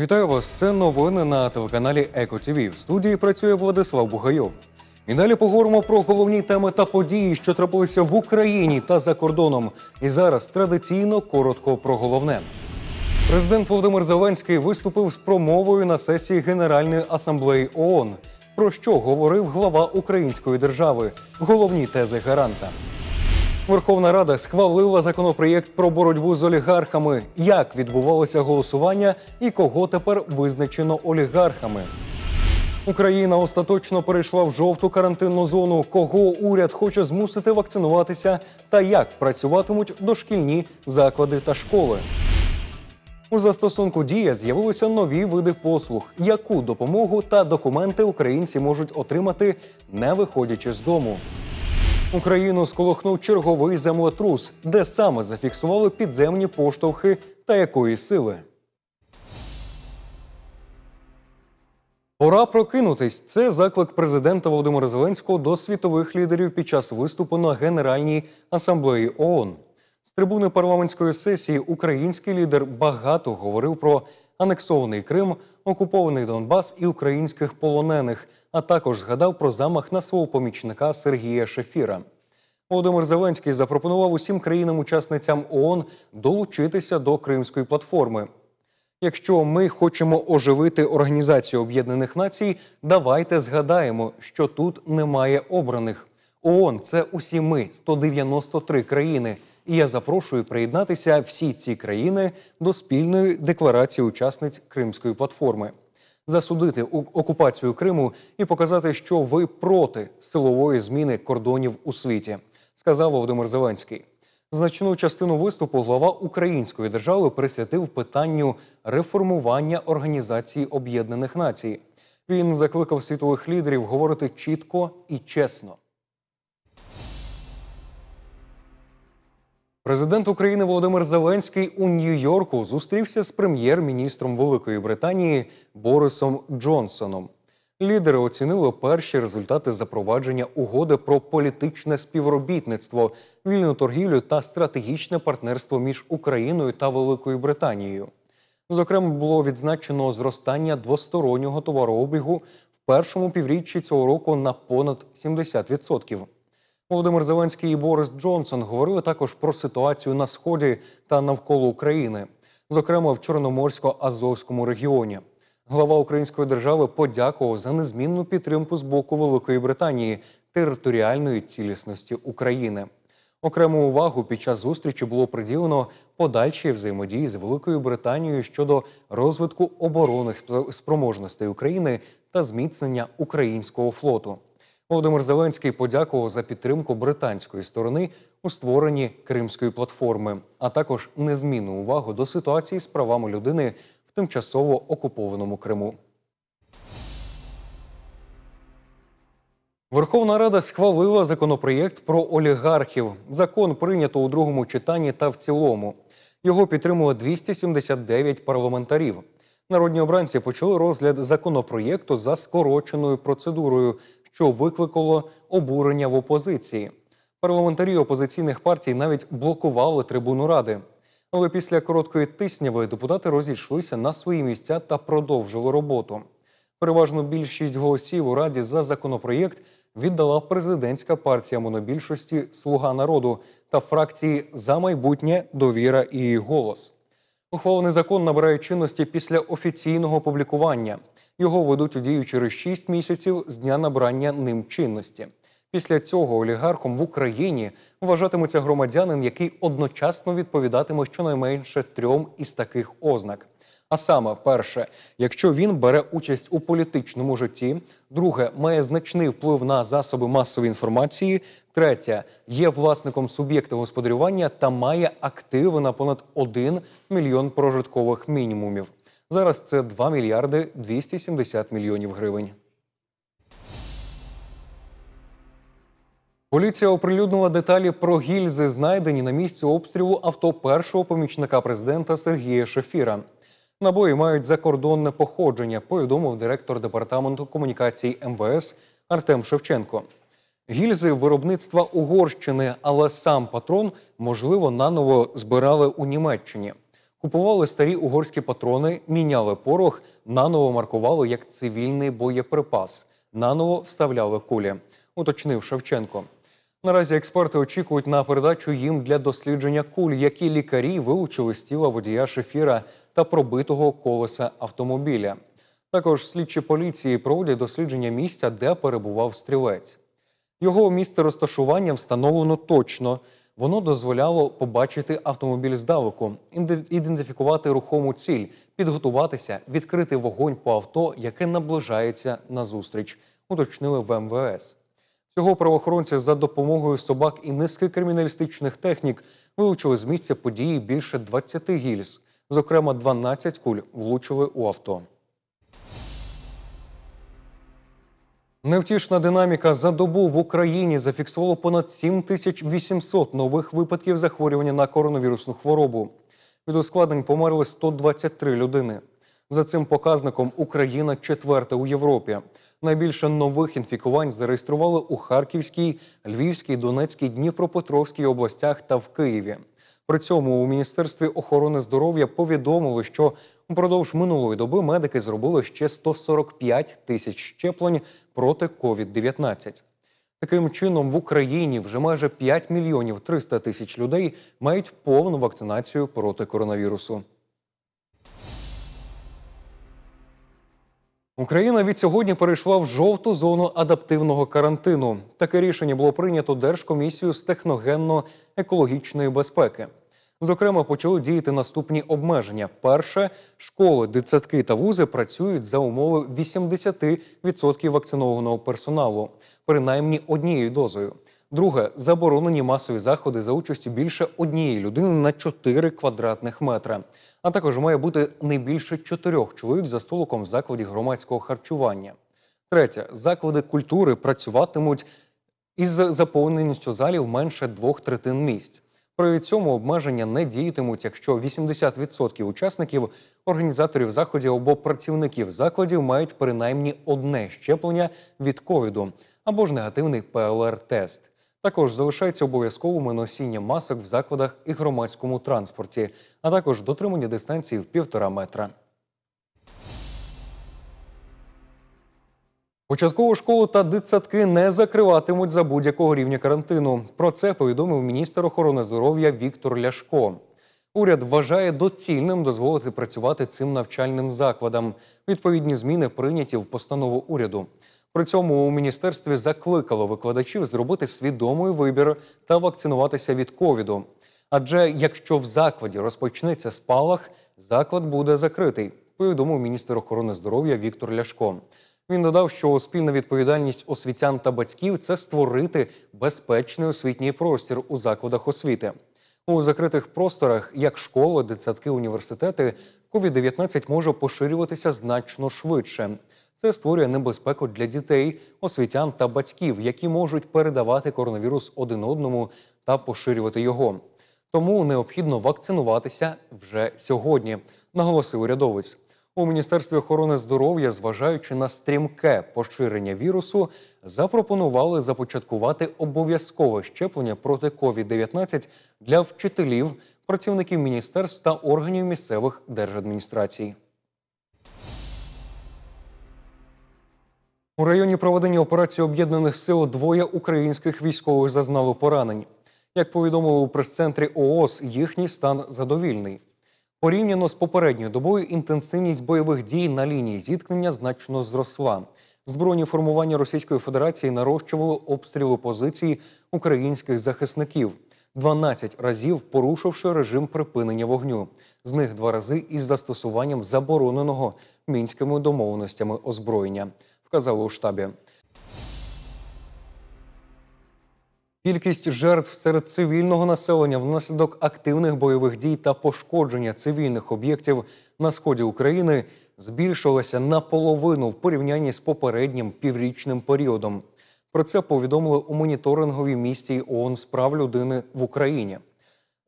Вітаю вас. Це новини на телеканалі Еко ТВ. В студії працює Владислав Бугайов. І далі поговоримо про головні теми та події, що трапилися в Україні та за кордоном. І зараз традиційно коротко про головне. Президент Володимир Зеленський виступив з промовою на сесії Генеральної асамблеї ООН. Про що говорив глава Української держави? Головні тези гаранта. Верховна Рада схвалила законопроєкт про боротьбу з олігархами. Як відбувалося голосування і кого тепер визначено олігархами? Україна остаточно перейшла в жовту карантинну зону. Кого уряд хоче змусити вакцинуватися, та як працюватимуть дошкільні заклади та школи. У застосунку дія з'явилися нові види послуг, яку допомогу та документи українці можуть отримати, не виходячи з дому. Україну сколохнув черговий землетрус, де саме зафіксували підземні поштовхи та якої сили. Пора прокинутись. Це заклик президента Володимира Зеленського до світових лідерів під час виступу на Генеральній асамблеї ООН. З трибуни парламентської сесії український лідер багато говорив про анексований Крим, окупований Донбас і українських полонених а також згадав про замах на свого помічника Сергія Шефіра. Володимир Зеленський запропонував усім країнам-учасницям ООН долучитися до Кримської платформи. Якщо ми хочемо оживити Організацію Об'єднаних Націй, давайте згадаємо, що тут немає обраних. ООН – це усі ми, 193 країни. І я запрошую приєднатися всі ці країни до спільної декларації учасниць Кримської платформи засудити окупацію Криму і показати, що ви проти силової зміни кордонів у світі, сказав Володимир Зеленський. Значну частину виступу глава Української держави присвятив питанню реформування Організації Об'єднаних Націй. Він закликав світових лідерів говорити чітко і чесно, Президент України Володимир Зеленський у Нью-Йорку зустрівся з прем'єр-міністром Великої Британії Борисом Джонсоном. Лідери оцінили перші результати запровадження угоди про політичне співробітництво, вільну торгівлю та стратегічне партнерство між Україною та Великою Британією. Зокрема, було відзначено зростання двостороннього товарообігу в першому півріччі цього року на понад 70%. Володимир Зеленський і Борис Джонсон говорили також про ситуацію на сході та навколо України, зокрема в Чорноморсько-Азовському регіоні. Глава Української держави подякував за незмінну підтримку з боку Великої Британії територіальної цілісності України. Окрему увагу під час зустрічі було приділено подальшій взаємодії з Великою Британією щодо розвитку оборонних спроможностей України та зміцнення українського флоту. Володимир Зеленський подякував за підтримку британської сторони у створенні кримської платформи, а також незмінну увагу до ситуації з правами людини в тимчасово окупованому Криму. Верховна Рада схвалила законопроєкт про олігархів. Закон прийнято у другому читанні та в цілому. Його підтримало 279 парламентарів. Народні обранці почали розгляд законопроєкту за скороченою процедурою що викликало обурення в опозиції. Парламентарі опозиційних партій навіть блокували трибуну ради. Але після короткої тисняви депутати розійшлися на свої місця та продовжили роботу. Переважно більшість голосів у раді за законопроєкт віддала президентська партія монобільшості Слуга народу та фракції за майбутнє довіра і голос. Ухвалений закон набирає чинності після офіційного публікування. Його ведуть у дію через 6 місяців з дня набрання ним чинності. Після цього олігархом в Україні вважатиметься громадянин, який одночасно відповідатиме щонайменше трьом із таких ознак. А саме, перше, якщо він бере участь у політичному житті, друге має значний вплив на засоби масової інформації, третє є власником суб'єкта господарювання та має активи на понад 1 мільйон прожиткових мінімумів. Зараз це 2 мільярди 270 мільйонів гривень. Поліція оприлюднила деталі про гільзи, знайдені на місці обстрілу авто першого помічника президента Сергія Шефіра. Набої мають закордонне походження. Повідомив директор департаменту комунікацій МВС Артем Шевченко. Гільзи виробництва Угорщини, але сам патрон можливо наново збирали у Німеччині. Купували старі угорські патрони, міняли порох, наново маркували як цивільний боєприпас, наново вставляли кулі. Уточнив Шевченко. Наразі експерти очікують на передачу їм для дослідження куль, які лікарі вилучили з тіла водія шефіра та пробитого колеса автомобіля. Також слідчі поліції проводять дослідження місця, де перебував стрілець. Його місце розташування встановлено точно. Воно дозволяло побачити автомобіль здалеку, ідентифікувати рухому ціль, підготуватися, відкрити вогонь по авто, яке наближається назустріч. Уточнили в МВС. Цього правоохоронця за допомогою собак і низки криміналістичних технік вилучили з місця події більше 20 гільз. Зокрема, 12 куль влучили у авто. Невтішна динаміка за добу в Україні зафіксувало понад 7800 нових випадків захворювання на коронавірусну хворобу. Від ускладнень померли 123 людини. За цим показником Україна четверта у Європі. Найбільше нових інфікувань зареєстрували у Харківській, Львівській, Донецькій, Дніпропетровській областях та в Києві. При цьому у міністерстві охорони здоров'я повідомили, що впродовж минулої доби медики зробили ще 145 тисяч щеплень проти COVID-19. Таким чином в Україні вже майже 5 мільйонів 300 тисяч людей мають повну вакцинацію проти коронавірусу. Україна від сьогодні перейшла в жовту зону адаптивного карантину. Таке рішення було прийнято Держкомісію з техногенно-екологічної безпеки. Зокрема, почали діяти наступні обмеження: перше школи, дитсадки та вузи працюють за умови 80% вакцинованого персоналу, принаймні однією дозою. Друге заборонені масові заходи за участю більше однієї людини на 4 квадратних метра. А також має бути не більше чотирьох чоловік за столиком в закладі громадського харчування. Третє заклади культури працюватимуть із заповненістю залів менше двох третин місць. При цьому обмеження не діятимуть, якщо 80% учасників, організаторів заходів або працівників закладів мають принаймні одне щеплення від ковіду або ж негативний ПЛР-тест. Також залишається обов'язковими носіння масок в закладах і громадському транспорті, а також дотримання дистанції в півтора метра. Початкову школу та дитсадки не закриватимуть за будь-якого рівня карантину. Про це повідомив міністр охорони здоров'я Віктор Ляшко. Уряд вважає доцільним дозволити працювати цим навчальним закладам. Відповідні зміни прийняті в постанову уряду. При цьому у міністерстві закликало викладачів зробити свідомий вибір та вакцинуватися від ковіду. Адже якщо в закладі розпочнеться спалах, заклад буде закритий. Повідомив міністр охорони здоров'я Віктор Ляшко. Він додав, що спільна відповідальність освітян та батьків це створити безпечний освітній простір у закладах освіти. У закритих просторах, як школи, дитсадки, університети, covid 19 може поширюватися значно швидше. Це створює небезпеку для дітей, освітян та батьків, які можуть передавати коронавірус один одному та поширювати його. Тому необхідно вакцинуватися вже сьогодні, наголосив урядовець. У міністерстві охорони здоров'я, зважаючи на стрімке поширення вірусу, запропонували започаткувати обов'язкове щеплення проти COVID-19 для вчителів, працівників міністерств та органів місцевих держадміністрацій. У районі проведення операції об'єднаних сил двоє українських військових зазнали поранень. Як повідомили у прес-центрі ООС, їхній стан задовільний. Порівняно з попередньою добою інтенсивність бойових дій на лінії зіткнення значно зросла. Збройні формування Російської Федерації нарощували обстріли позиції українських захисників 12 разів порушивши режим припинення вогню. З них два рази із застосуванням забороненого мінськими домовленостями озброєння, вказали у штабі. Кількість жертв серед цивільного населення внаслідок активних бойових дій та пошкодження цивільних об'єктів на сході України збільшилася наполовину в порівнянні з попереднім піврічним періодом. Про це повідомили у моніторинговій місті ООН з прав людини в Україні.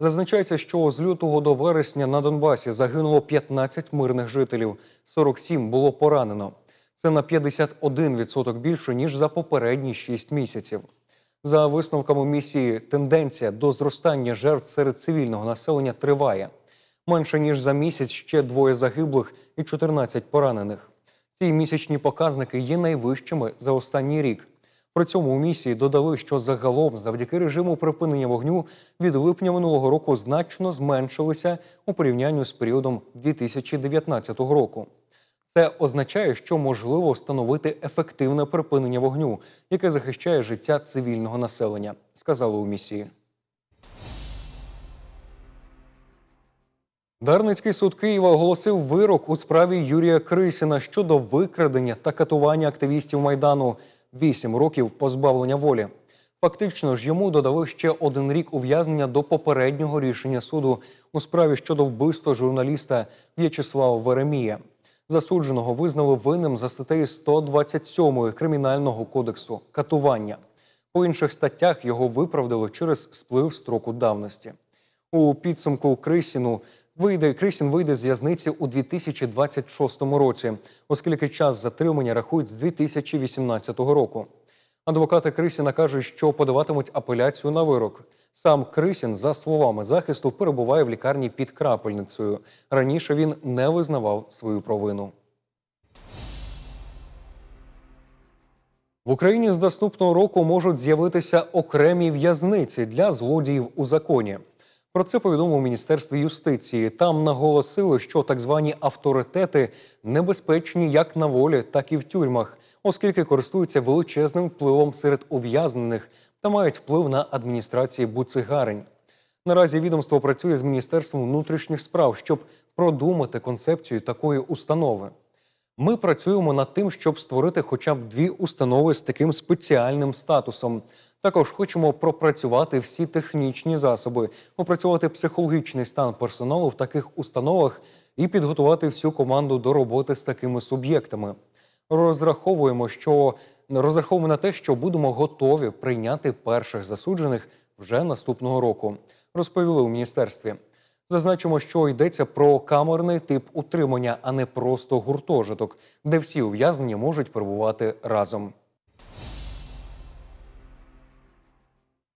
Зазначається, що з лютого до вересня на Донбасі загинуло 15 мирних жителів, 47 було поранено. Це на 51% більше ніж за попередні 6 місяців. За висновками місії, тенденція до зростання жертв серед цивільного населення триває. Менше ніж за місяць ще двоє загиблих і 14 поранених. Ці місячні показники є найвищими за останній рік. При цьому у місії додали, що загалом, завдяки режиму припинення вогню, від липня минулого року значно зменшилися у порівнянні з періодом 2019 року. Це означає, що можливо встановити ефективне припинення вогню, яке захищає життя цивільного населення, сказали у місії. Дарницький суд Києва оголосив вирок у справі Юрія Крисіна щодо викрадення та катування активістів майдану. Вісім років позбавлення волі. Фактично ж йому додали ще один рік ув'язнення до попереднього рішення суду у справі щодо вбивства журналіста В'ячеслава Веремія. Засудженого визнали винним за статтею 127 кримінального кодексу катування. По інших статтях його виправдали через сплив строку давності. У підсумку Крисіну вийде Крисін вийде з в'язниці у 2026 році, оскільки час затримання рахують з 2018 року. Адвокати Крисіна кажуть, що подаватимуть апеляцію на вирок. Сам Крисін, за словами захисту, перебуває в лікарні під крапельницею. Раніше він не визнавав свою провину. В Україні з наступного року можуть з'явитися окремі в'язниці для злодіїв у законі. Про це повідомив Міністерство юстиції. Там наголосили, що так звані авторитети небезпечні як на волі, так і в тюрмах, оскільки користуються величезним впливом серед ув'язнених та мають вплив на адміністрації буцигарень. Наразі відомство працює з міністерством внутрішніх справ, щоб продумати концепцію такої установи. Ми працюємо над тим, щоб створити хоча б дві установи з таким спеціальним статусом. Також хочемо пропрацювати всі технічні засоби, опрацювати психологічний стан персоналу в таких установах і підготувати всю команду до роботи з такими суб'єктами. Розраховуємо, що розраховуємо на те, що будемо готові прийняти перших засуджених вже наступного року. Розповіли у міністерстві. Зазначимо, що йдеться про камерний тип утримання, а не просто гуртожиток, де всі ув'язнені можуть перебувати разом.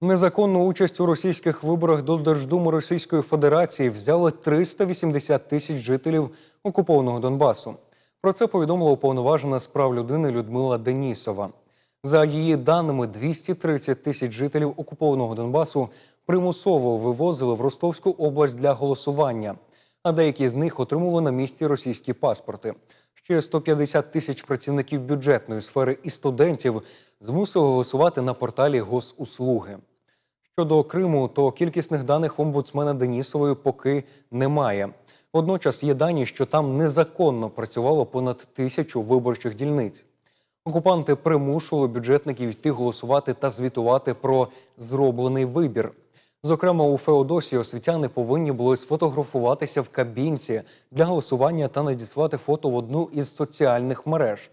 Незаконну участь у російських виборах до Держдуми Російської Федерації взяли 380 тисяч жителів окупованого Донбасу. Про це повідомила уповноважена з прав людини Людмила Денісова. За її даними, 230 тисяч жителів окупованого Донбасу примусово вивозили в Ростовську область для голосування, а деякі з них отримали на місці російські паспорти. Ще 150 тисяч працівників бюджетної сфери і студентів змусили голосувати на порталі госуслуги. Щодо Криму, то кількісних даних омбудсмена Денісової поки немає. Водночас є дані, що там незаконно працювало понад тисячу виборчих дільниць. Окупанти примушували бюджетників йти голосувати та звітувати про зроблений вибір. Зокрема, у Феодосії освітяни повинні були сфотографуватися в кабінці для голосування та надіслати фото в одну із соціальних мереж.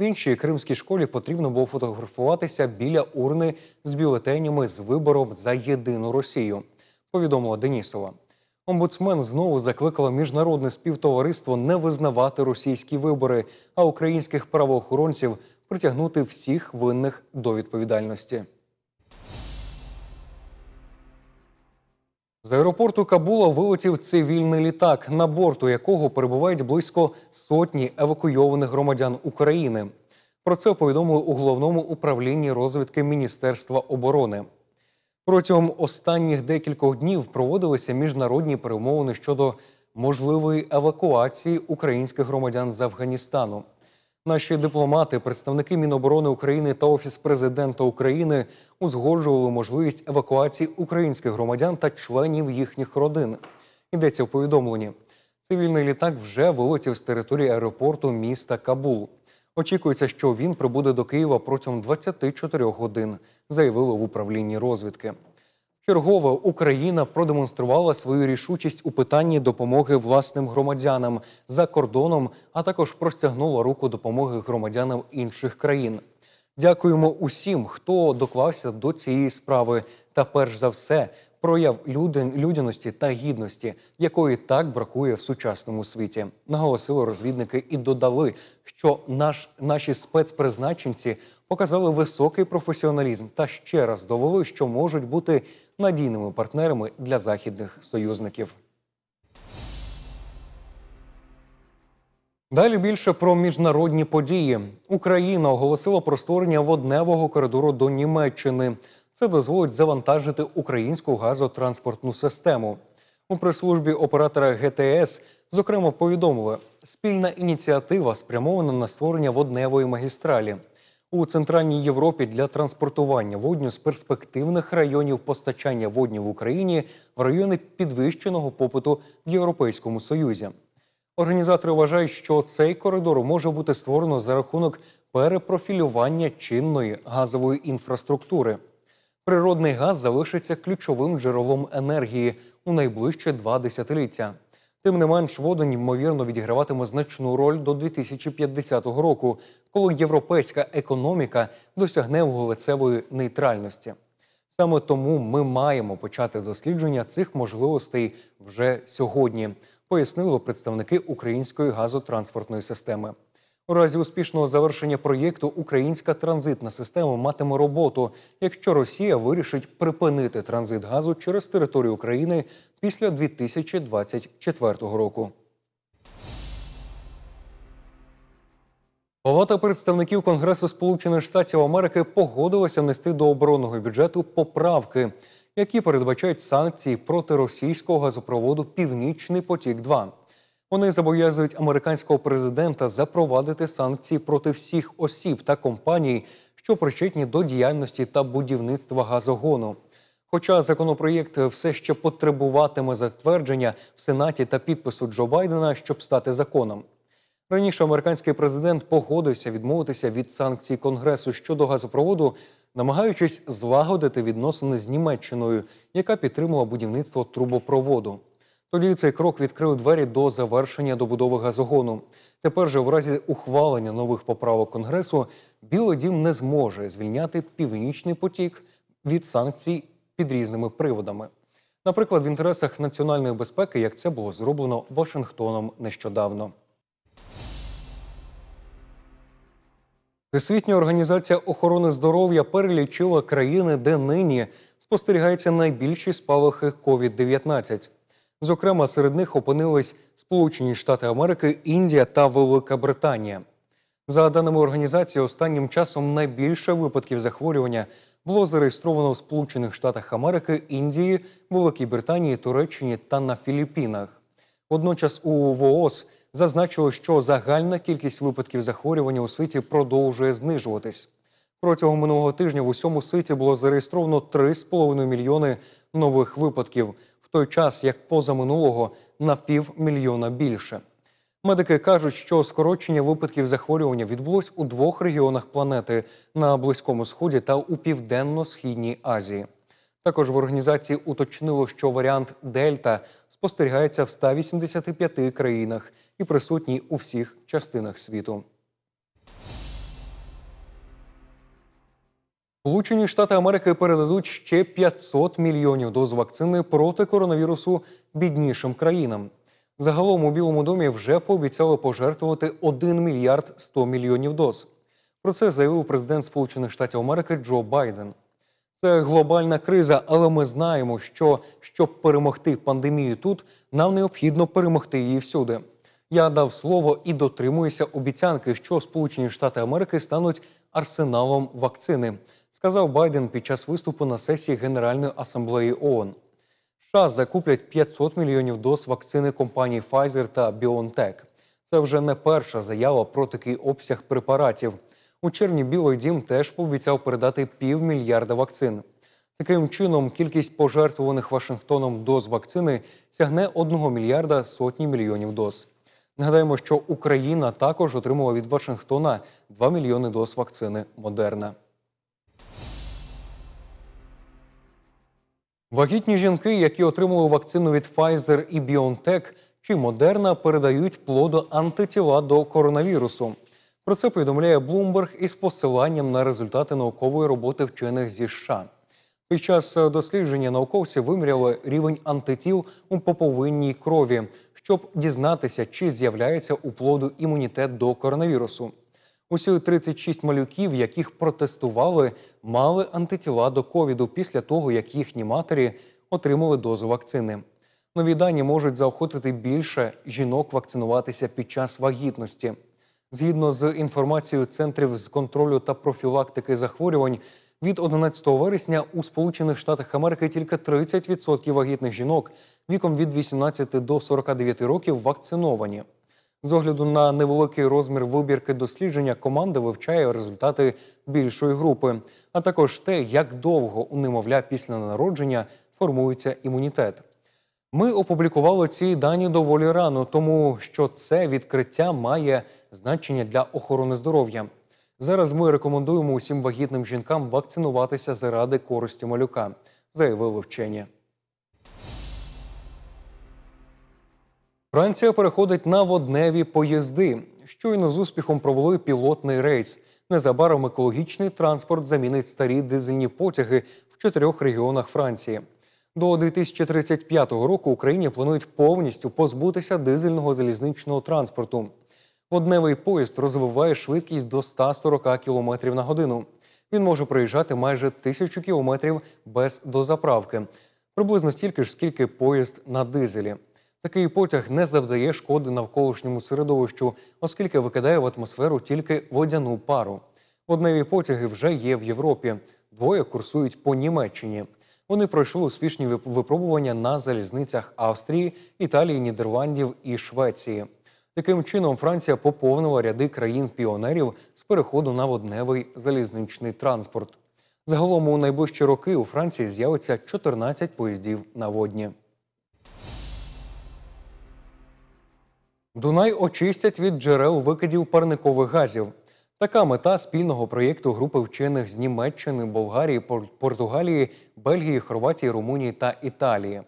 В іншій кримській школі потрібно було фотографуватися біля урни з бюлетенями з вибором за єдину Росію. Повідомила Денісова. Омбудсмен знову закликала міжнародне співтовариство не визнавати російські вибори, а українських правоохоронців притягнути всіх винних до відповідальності. З аеропорту Кабула вилетів цивільний літак, на борту якого перебувають близько сотні евакуйованих громадян України. Про це повідомили у головному управлінні розвідки Міністерства оборони. Протягом останніх декількох днів проводилися міжнародні перемовини щодо можливої евакуації українських громадян з Афганістану. Наші дипломати, представники Міноборони України та Офіс президента України узгоджували можливість евакуації українських громадян та членів їхніх родин. Йдеться в повідомленні. Цивільний літак вже вилетів з території аеропорту міста Кабул. Очікується, що він прибуде до Києва протягом 24 годин, заявило в управлінні розвідки. Чергове Україна продемонструвала свою рішучість у питанні допомоги власним громадянам за кордоном, а також простягнула руку допомоги громадянам інших країн. Дякуємо усім, хто доклався до цієї справи. Та перш за все прояв людяності та гідності, якої так бракує в сучасному світі, наголосили розвідники і додали, що наш наші спецпризначенці показали високий професіоналізм та ще раз довели, що можуть бути надійними партнерами для західних союзників. Далі більше про міжнародні події. Україна оголосила про створення водневого коридору до Німеччини. Це дозволить завантажити українську газотранспортну систему. У прес-службі оператора ГТС зокрема повідомили, спільна ініціатива спрямована на створення водневої магістралі у центральній Європі для транспортування водню з перспективних районів постачання водні в Україні в райони підвищеного попиту в Європейському Союзі. Організатори вважають, що цей коридор може бути створено за рахунок перепрофілювання чинної газової інфраструктури. Природний газ залишиться ключовим джерелом енергії у найближчі два десятиліття. Тим не менш, водень ймовірно відіграватиме значну роль до 2050 року, коли європейська економіка досягне вуглецевої нейтральності. Саме тому ми маємо почати дослідження цих можливостей вже сьогодні, пояснили представники української газотранспортної системи. У разі успішного завершення проєкту українська транзитна система матиме роботу, якщо Росія вирішить припинити транзит газу через територію України після 2024 року. Палата представників Конгресу Сполучених Штатів Америки погодилася внести до оборонного бюджету поправки, які передбачають санкції проти російського газопроводу Північний потік потік-2». Вони зобов'язують американського президента запровадити санкції проти всіх осіб та компаній, що причетні до діяльності та будівництва газогону. Хоча законопроєкт все ще потребуватиме затвердження в Сенаті та підпису Джо Байдена, щоб стати законом. Раніше американський президент погодився відмовитися від санкцій Конгресу щодо газопроводу, намагаючись злагодити відносини з Німеччиною, яка підтримала будівництво трубопроводу. Тоді цей крок відкрив двері до завершення добудови газогону. Тепер же, в разі ухвалення нових поправок конгресу, Білий дім не зможе звільняти північний потік від санкцій під різними приводами. Наприклад, в інтересах національної безпеки, як це було зроблено Вашингтоном нещодавно. Всесвітня організація охорони здоров'я перелічила країни, де нині спостерігається найбільші спалахи COVID-19. Зокрема, серед них опинились Сполучені Штати Америки, Індія та Велика Британія. За даними організації, останнім часом найбільше випадків захворювання було зареєстровано в Сполучених Штатах Америки, Індії, Великій Британії, Туреччині та на Філіппінах. Водночас у ВООЗ зазначили, що загальна кількість випадків захворювання у світі продовжує знижуватись. Протягом минулого тижня в усьому світі було зареєстровано 3,5 мільйони нових випадків той час як позаминулого на півмільйона більше. Медики кажуть, що скорочення випадків захворювання відбулось у двох регіонах планети на близькому сході та у південно-східній Азії. Також в організації уточнило, що варіант Дельта спостерігається в 185 країнах і присутній у всіх частинах світу. Сполучені Штати Америки передадуть ще 500 мільйонів доз вакцини проти коронавірусу біднішим країнам. Загалом у Білому домі вже пообіцяли пожертвувати 1 мільярд 100 мільйонів доз. Про це заявив президент Сполучених Штатів Америки Джо Байден. Це глобальна криза, але ми знаємо, що щоб перемогти пандемію тут, нам необхідно перемогти її всюди. Я дав слово і дотримуюся обіцянки, що Сполучені Штати Америки стануть арсеналом вакцини сказав Байден під час виступу на сесії Генеральної асамблеї ООН. США закуплять 500 мільйонів доз вакцини компанії Pfizer та BioNTech. Це вже не перша заява про такий обсяг препаратів. У червні Білий Дім теж пообіцяв передати півмільярда вакцин. Таким чином, кількість пожертвуваних Вашингтоном доз вакцини сягне 1 мільярда сотні мільйонів доз. Нагадаємо, що Україна також отримала від Вашингтона 2 мільйони доз вакцини Модерна. Вагітні жінки, які отримали вакцину від Pfizer і BioNTech чи Moderna, передають плоду антитіла до коронавірусу. Про це повідомляє Bloomberg із посиланням на результати наукової роботи вчених зі США. Під час дослідження науковці виміряли рівень антитіл у поповинній крові, щоб дізнатися, чи з'являється у плоду імунітет до коронавірусу. Усі 36 малюків, яких протестували, мали антитіла до ковіду після того, як їхні матері отримали дозу вакцини. Нові дані можуть заохотити більше жінок вакцинуватися під час вагітності. Згідно з інформацією центрів з контролю та профілактики захворювань, від 11 вересня у Сполучених Штатах Америки тільки 30% вагітних жінок віком від 18 до 49 років вакциновані. З огляду на невеликий розмір вибірки дослідження команда вивчає результати більшої групи, а також те, як довго у немовля після народження формується імунітет. Ми опублікували ці дані доволі рано, тому що це відкриття має значення для охорони здоров'я. Зараз ми рекомендуємо усім вагітним жінкам вакцинуватися заради користі малюка, заявили вчені. Франція переходить на водневі поїзди. Щойно з успіхом провели пілотний рейс. Незабаром екологічний транспорт замінить старі дизельні потяги в чотирьох регіонах Франції. До 2035 року Україні планують повністю позбутися дизельного залізничного транспорту. Водневий поїзд розвиває швидкість до 140 км на годину. Він може проїжджати майже тисячу кілометрів без дозаправки, приблизно стільки ж, скільки поїзд на дизелі. Такий потяг не завдає шкоди навколишньому середовищу, оскільки викидає в атмосферу тільки водяну пару. Водневі потяги вже є в Європі. Двоє курсують по Німеччині. Вони пройшли успішні випробування на залізницях Австрії, Італії, Нідерландів і Швеції. Таким чином Франція поповнила ряди країн-піонерів з переходу на водневий залізничний транспорт. Загалом у найближчі роки у Франції з'явиться 14 поїздів на водні. Дунай очистять від джерел викидів парникових газів. Така мета спільного проєкту групи вчених з Німеччини, Болгарії, Португалії, Бельгії, Хорватії, Румунії та Італії.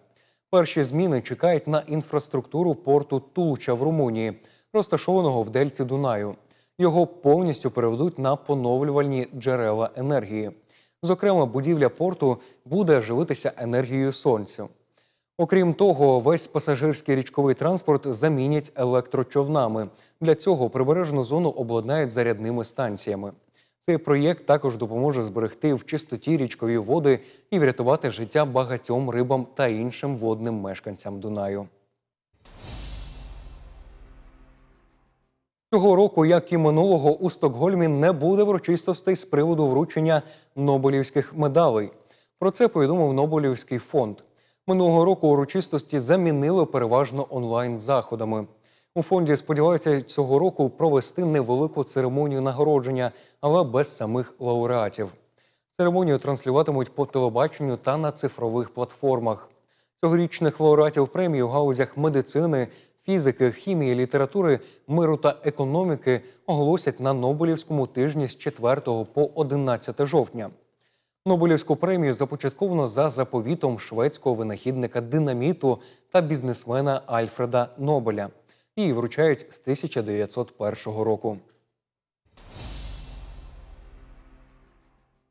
Перші зміни чекають на інфраструктуру порту Тулча в Румунії, розташованого в Дельті Дунаю. Його повністю переведуть на поновлювальні джерела енергії. Зокрема, будівля порту буде живитися енергією сонця. Окрім того, весь пасажирський річковий транспорт замінять електрочовнами. Для цього прибережну зону обладнають зарядними станціями. Цей проєкт також допоможе зберегти в чистоті річкові води і врятувати життя багатьом рибам та іншим водним мешканцям Дунаю. Цього року, як і минулого, у Стокгольмі не буде врочистостей з приводу вручення Нобелівських медалей. Про це повідомив Нобелівський фонд. Минулого року урочистості замінили переважно онлайн заходами. У фонді сподіваються цього року провести невелику церемонію нагородження, але без самих лауреатів. Церемонію транслюватимуть по телебаченню та на цифрових платформах. Цьогорічних лауреатів премії у галузях медицини, фізики, хімії, літератури, миру та економіки оголосять на Нобелівському тижні з 4 по 11 жовтня. Нобелівську премію започатковано за заповітом шведського винахідника динаміту та бізнесмена Альфреда Нобеля. Її вручають з 1901 року.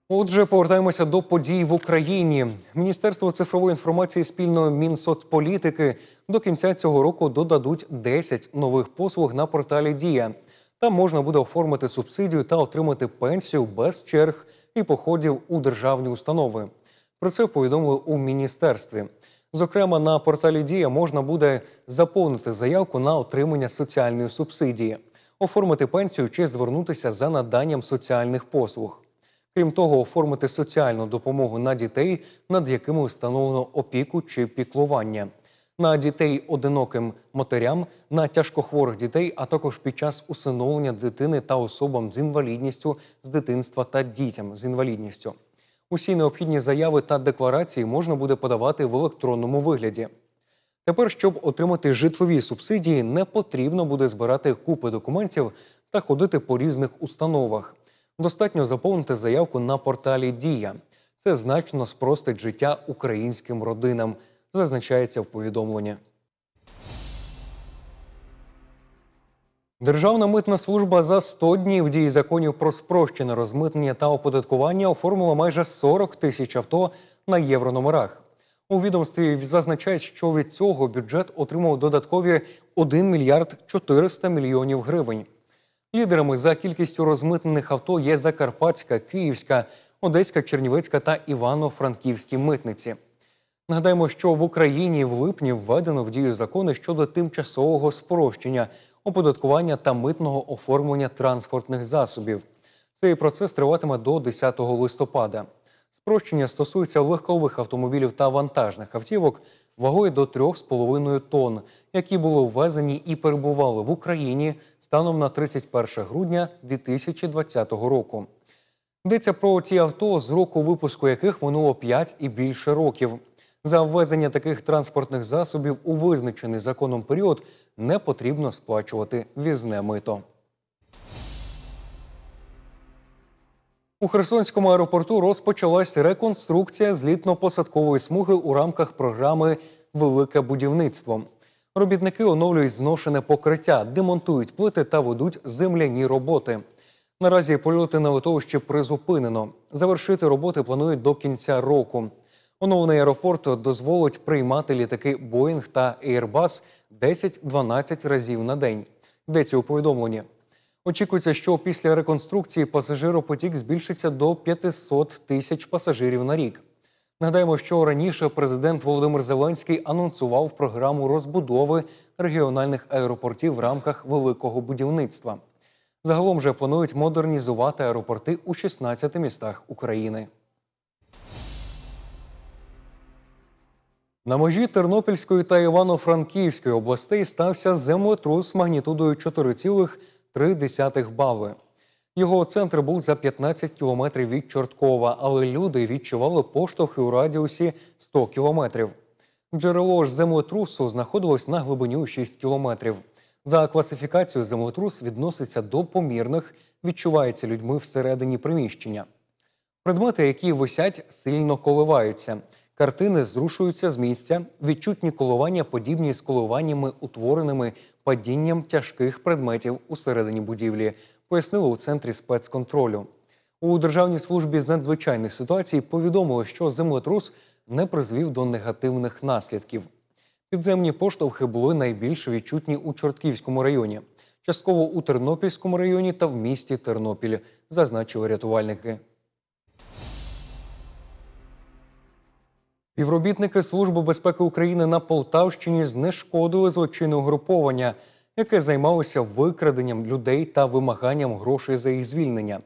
Отже, повертаємося до подій в Україні. Міністерство цифрової інформації спільно Мінсоцполітики до кінця цього року додадуть 10 нових послуг на порталі Дія. Там можна буде оформити субсидію та отримати пенсію без черг і походів у державні установи. Про це повідомили у міністерстві. Зокрема, на порталі Дія можна буде заповнити заявку на отримання соціальної субсидії, оформити пенсію чи звернутися за наданням соціальних послуг. Крім того, оформити соціальну допомогу на дітей, над якими встановлено опіку чи піклування на дітей одиноким матерям, на тяжкохворих дітей, а також під час усиновлення дитини та особам з інвалідністю з дитинства та дітям з інвалідністю. Усі необхідні заяви та декларації можна буде подавати в електронному вигляді. Тепер, щоб отримати житлові субсидії, не потрібно буде збирати купи документів та ходити по різних установах. Достатньо заповнити заявку на порталі Дія. Це значно спростить життя українським родинам зазначається в повідомленні. Державна митна служба за 100 днів дії законів про спрощене розмитнення та оподаткування оформила майже 40 тисяч авто на єврономерах. У відомстві зазначають, що від цього бюджет отримав додаткові 1 мільярд 400 мільйонів гривень. Лідерами за кількістю розмитнених авто є Закарпатська, Київська, Одеська, Чернівецька та Івано-Франківські митниці. Нагадаємо, що в Україні в липні введено в дію закони щодо тимчасового спрощення, оподаткування та митного оформлення транспортних засобів. Цей процес триватиме до 10 листопада. Спрощення стосується легкових автомобілів та вантажних автівок вагою до 3,5 тонн, які були ввезені і перебували в Україні станом на 31 грудня 2020 року. Йдеться про ті авто, з року випуску яких минуло 5 і більше років. За ввезення таких транспортних засобів у визначений законом період не потрібно сплачувати візне мито. У Херсонському аеропорту розпочалась реконструкція злітно-посадкової смуги у рамках програми Велике будівництво. Робітники оновлюють зношене покриття, демонтують плити та ведуть земляні роботи. Наразі польоти на литовище призупинено. Завершити роботи планують до кінця року. Оновлений аеропорт дозволить приймати літаки Боїнг та Ейрбас 10-12 разів на день. Йдеться у повідомленні. Очікується, що після реконструкції пасажиропотік збільшиться до 500 тисяч пасажирів на рік. Нагадаємо, що раніше президент Володимир Зеленський анонсував програму розбудови регіональних аеропортів в рамках великого будівництва. Загалом же планують модернізувати аеропорти у 16 містах України. На межі Тернопільської та Івано-Франківської областей стався землетрус магнітудою 4,3 бали. Його центр був за 15 кілометрів від Чорткова, але люди відчували поштовхи у радіусі 100 кілометрів. Джерело ж землетрусу знаходилось на глибині 6 кілометрів. За класифікацією землетрус відноситься до помірних, відчувається людьми всередині приміщення. Предмети, які висять, сильно коливаються. Картини зрушуються з місця, відчутні коливання подібні з коливаннями, утвореними падінням тяжких предметів усередині будівлі, пояснили у центрі спецконтролю. У державній службі з надзвичайних ситуацій повідомили, що землетрус не призвів до негативних наслідків. Підземні поштовхи були найбільш відчутні у Чортківському районі, частково у Тернопільському районі та в місті Тернопіль, зазначили рятувальники. Півробітники Служби безпеки України на Полтавщині знешкодили злочинне угруповання, яке займалося викраденням людей та вимаганням грошей за їх звільнення.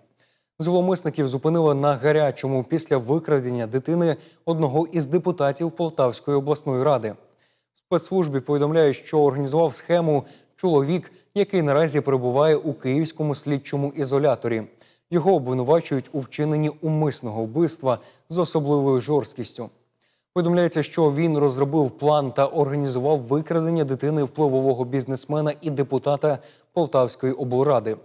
Зломисників зупинили на гарячому після викрадення дитини одного із депутатів Полтавської обласної ради. В спецслужбі повідомляють, що організував схему чоловік, який наразі перебуває у київському слідчому ізоляторі. Його обвинувачують у вчиненні умисного вбивства з особливою жорсткістю. Повідомляється, що він розробив план та організував викрадення дитини впливового бізнесмена і депутата Полтавської облради.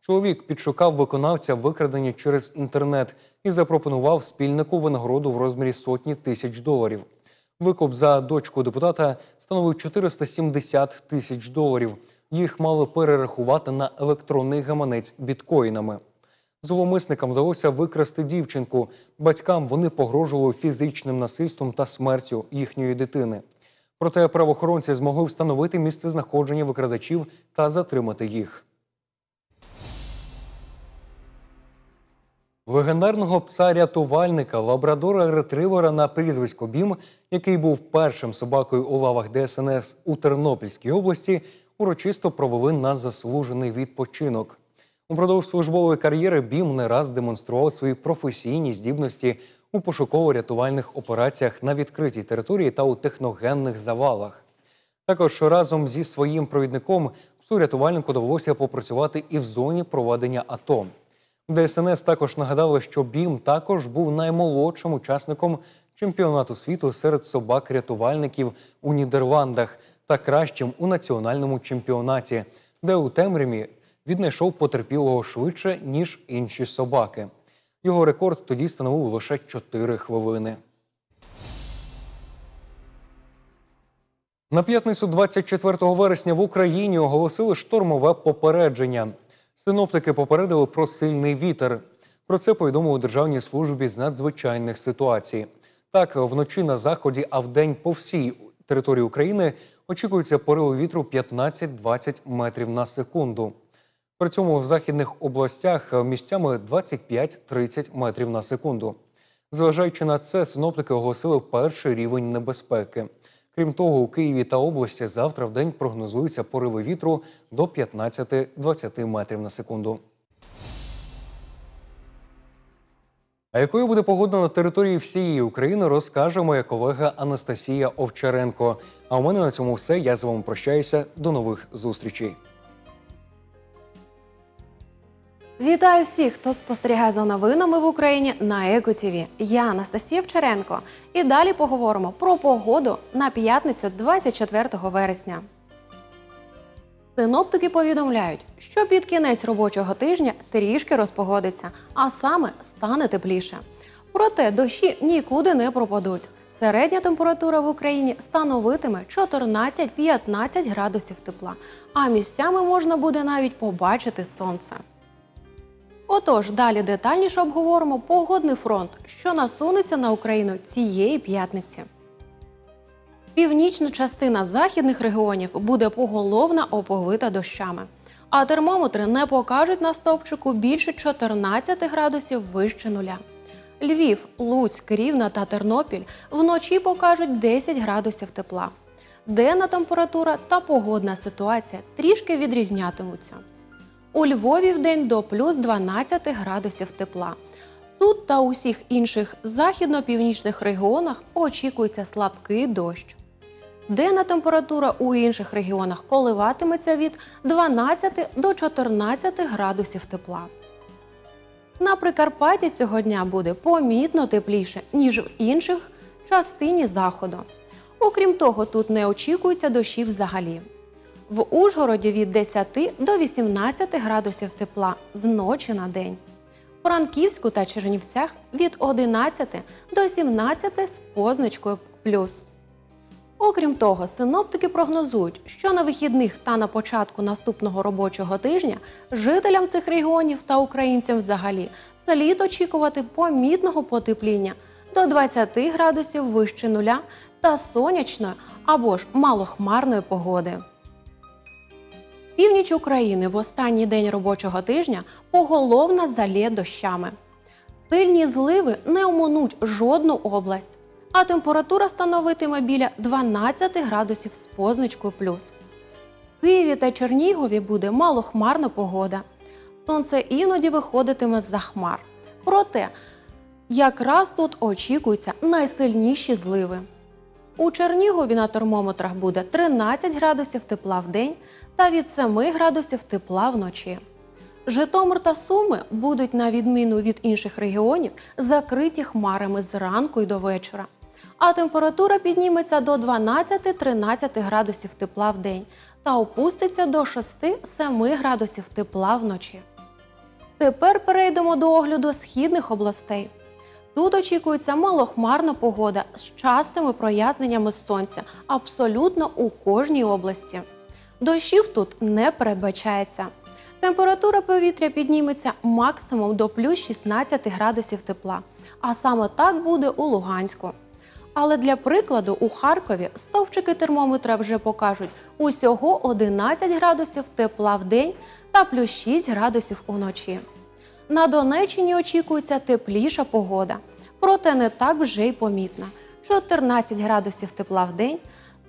Чоловік підшукав виконавця викрадення через інтернет і запропонував спільнику винагороду в розмірі сотні тисяч доларів. Викуп за дочку депутата становив 470 тисяч доларів. Їх мали перерахувати на електронний гаманець біткоїнами. Зломисникам вдалося викрасти дівчинку. Батькам вони погрожували фізичним насильством та смертю їхньої дитини. Проте правоохоронці змогли встановити місце знаходження викрадачів та затримати їх. Легендарного пса-рятувальника лабрадора ретривера на прізвисько Бім, який був першим собакою у лавах ДСНС у Тернопільській області, урочисто провели на заслужений відпочинок. Упродовж службової кар'єри Бім не раз демонстрував свої професійні здібності у пошуково-рятувальних операціях на відкритій території та у техногенних завалах. Також разом зі своїм провідником псу-рятувальнику довелося попрацювати і в зоні проведення АТО. ДСНС також нагадали, що Бім також був наймолодшим учасником чемпіонату світу серед собак-рятувальників у Нідерландах та кращим у національному чемпіонаті, де у темряві віднайшов потерпілого швидше, ніж інші собаки. Його рекорд тоді становив лише 4 хвилини. На п'ятницю 24 вересня в Україні оголосили штормове попередження. Синоптики попередили про сильний вітер. Про це повідомили у Державній службі з надзвичайних ситуацій. Так, вночі на заході, а вдень по всій території України очікується пориви вітру 15-20 метрів на секунду. При цьому в західних областях місцями 25-30 метрів на секунду. Зважаючи на це, синоптики оголосили перший рівень небезпеки. Крім того, у Києві та області завтра в день прогнозуються пориви вітру до 15-20 метрів на секунду. А якою буде погода на території всієї України, розкаже моя колега Анастасія Овчаренко. А у мене на цьому все. Я з вами прощаюся. До нових зустрічей. Вітаю всіх, хто спостерігає за новинами в Україні на Еко ТВ. Я Анастасія Вчеренко. І далі поговоримо про погоду на п'ятницю 24 вересня. Синоптики повідомляють, що під кінець робочого тижня трішки розпогодиться, а саме стане тепліше. Проте дощі нікуди не пропадуть. Середня температура в Україні становитиме 14-15 градусів тепла, а місцями можна буде навіть побачити сонце. Отож, далі детальніше обговоримо погодний фронт, що насунеться на Україну цієї п'ятниці. Північна частина західних регіонів буде поголовна оповита дощами. А термометри не покажуть на стовпчику більше 14 градусів вище нуля. Львів, Луцьк, Рівна та Тернопіль вночі покажуть 10 градусів тепла. Денна температура та погодна ситуація трішки відрізнятимуться. У Львові в день до плюс 12 градусів тепла. Тут та усіх інших західно-північних регіонах очікується слабкий дощ. Денна температура у інших регіонах коливатиметься від 12 до 14 градусів тепла. На Прикарпатті цього дня буде помітно тепліше, ніж в інших частині заходу. Окрім того, тут не очікується дощів взагалі. В Ужгороді від 10 до 18 градусів тепла з ночі на день. В Франківську та Чернівцях від 11 до 17 з позначкою плюс. Окрім того, синоптики прогнозують, що на вихідних та на початку наступного робочого тижня жителям цих регіонів та українцям взагалі слід очікувати помітного потепління до 20 градусів вище нуля та сонячної або ж малохмарної погоди. Північ України в останній день робочого тижня поголовно залє дощами. Сильні зливи не оминуть жодну область, а температура становитиме біля 12 градусів з позначкою плюс. В Києві та Чернігові буде малохмарна погода. Сонце іноді виходитиме з за хмар. Проте якраз тут очікуються найсильніші зливи. У Чернігові на термометрах буде 13 градусів тепла в день – та від 7 градусів тепла вночі. Житомир та Суми будуть, на відміну від інших регіонів, закриті хмарами зранку і до вечора. А температура підніметься до 12-13 градусів тепла в день та опуститься до 6-7 градусів тепла вночі. Тепер перейдемо до огляду східних областей. Тут очікується малохмарна погода з частими проясненнями сонця абсолютно у кожній області. Дощів тут не передбачається. Температура повітря підніметься максимум до плюс 16 градусів тепла. А саме так буде у Луганську. Але для прикладу, у Харкові стовпчики термометра вже покажуть усього 11 градусів тепла в день та плюс 6 градусів уночі. На Донеччині очікується тепліша погода, проте не так вже й помітна: 14 градусів тепла в день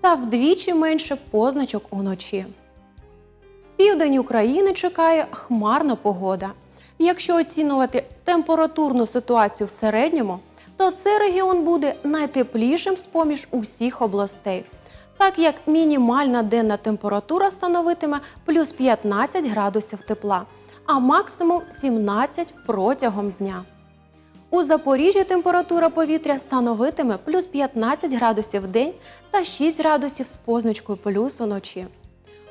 та вдвічі менше позначок уночі. Південь України чекає хмарна погода. Якщо оцінювати температурну ситуацію в середньому, то цей регіон буде найтеплішим з-поміж усіх областей, так як мінімальна денна температура становитиме плюс 15 градусів тепла, а максимум 17 протягом дня. У Запоріжжі температура повітря становитиме плюс 15 градусів в день та 6 градусів з позначкою плюс уночі.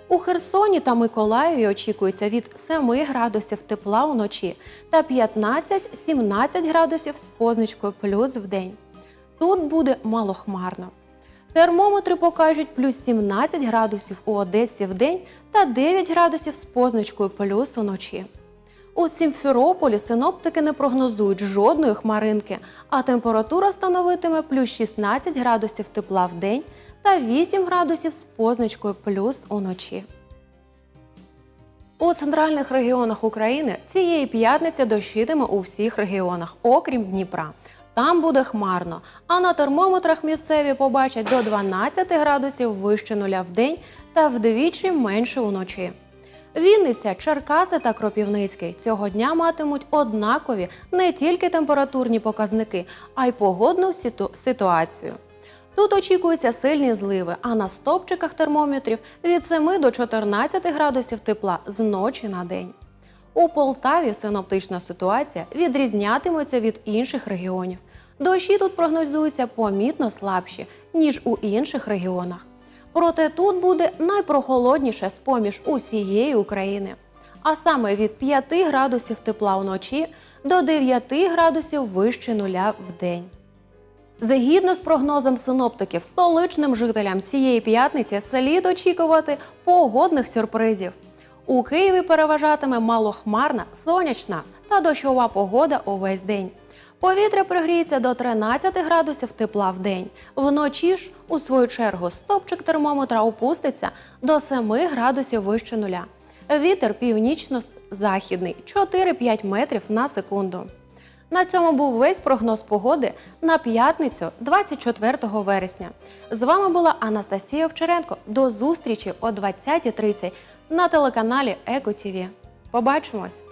У Херсоні та Миколаєві очікується від 7 градусів тепла вночі та 15-17 градусів з позначкою плюс в день. Тут буде малохмарно. Термометри покажуть плюс 17 градусів у Одесі в день та 9 градусів з позначкою плюс уночі. У Сімферополі синоптики не прогнозують жодної хмаринки, а температура становитиме плюс 16 градусів тепла в день та 8 градусів з позначкою плюс уночі. У центральних регіонах України цієї п'ятниці дощитиме у всіх регіонах, окрім Дніпра. Там буде хмарно, а на термометрах місцеві побачать до 12 градусів вище нуля в день та вдвічі менше уночі. Вінниця, Черкаси та Кропівницький цього дня матимуть однакові не тільки температурні показники, а й погодну ситуацію. Тут очікуються сильні зливи, а на стопчиках термометрів від 7 до 14 градусів тепла з ночі на день. У Полтаві синоптична ситуація відрізнятиметься від інших регіонів. Дощі тут прогнозуються помітно слабші, ніж у інших регіонах. Проте тут буде найпрохолодніше з поміж усієї України. А саме від 5 градусів тепла вночі до 9 градусів вище нуля в день. Згідно з прогнозом синоптиків, столичним жителям цієї п'ятниці слід очікувати погодних сюрпризів. У Києві переважатиме малохмарна, сонячна та дощова погода увесь день. Повітря прогріється до 13 градусів тепла в день. Вночі ж, у свою чергу, стопчик термометра опуститься до 7 градусів вище нуля. Вітер північно-західний 4-5 метрів на секунду. На цьому був весь прогноз погоди на п'ятницю, 24 вересня. З вами була Анастасія Овчаренко. До зустрічі о 20.30 на телеканалі Еко ТВ. Побачимось!